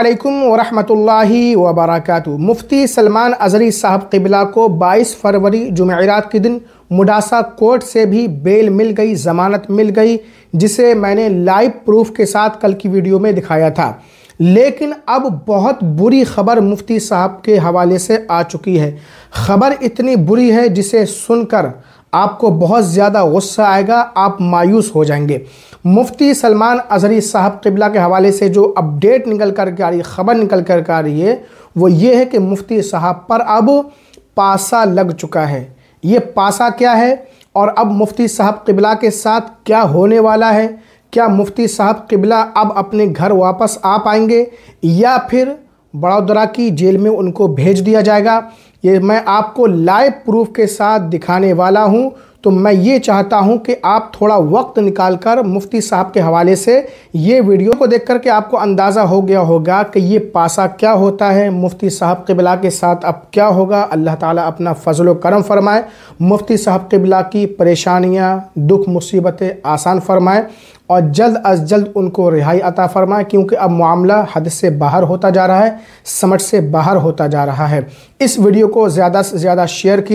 अलैकुम वरहमतुल्लाहि वबरकत मुफ्ती सलमान अजरी साहब किबला को 22 फरवरी जुमेरात के दिन मुडासा कोर्ट से भी बेल मिल गई ज़मानत मिल गई जिसे मैंने लाइव प्रूफ के साथ कल की वीडियो में दिखाया था लेकिन अब बहुत बुरी खबर मुफ्ती साहब के हवाले से आ चुकी है खबर इतनी बुरी है जिसे सुनकर आपको बहुत ज़्यादा गुस्सा आएगा आप मायूस हो जाएंगे मुफ्ती सलमान अजहरी साहब किबला के हवाले से जो अपडेट निकल कर के आ रही है ख़बर निकल कर के आ रही है वो ये है कि मुफ्ती साहब पर अब पासा लग चुका है ये पासा क्या है और अब मुफ्ती साहब किबला के साथ क्या होने वाला है क्या मुफ्ती साहब किबला अब अपने घर वापस आ पाएंगे या फिर बड़ोदरा की जेल में उनको भेज दिया जाएगा ये मैं आपको लाइव प्रूफ के साथ दिखाने वाला हूँ तो मैं ये चाहता हूँ कि आप थोड़ा वक्त निकाल कर मुफ्ती साहब के हवाले से ये वीडियो को देख कर के आपको अंदाज़ा हो गया होगा कि ये पासा क्या होता है मुफ्ती साहब कबिला के साथ अब क्या होगा अल्लाह ताला अपना फजल करम फरमाए मुफ्ती साहब कबिला की परेशानियाँ दुख मुसीबतें आसान फरमाए और जल्द अज जल्द उनको रिहाई अता फरमाएँ क्योंकि अब मामला हद से बाहर होता जा रहा है समझ से बाहर होता जा रहा है इस वीडियो को ज़्यादा से ज़्यादा शेयर कीजिए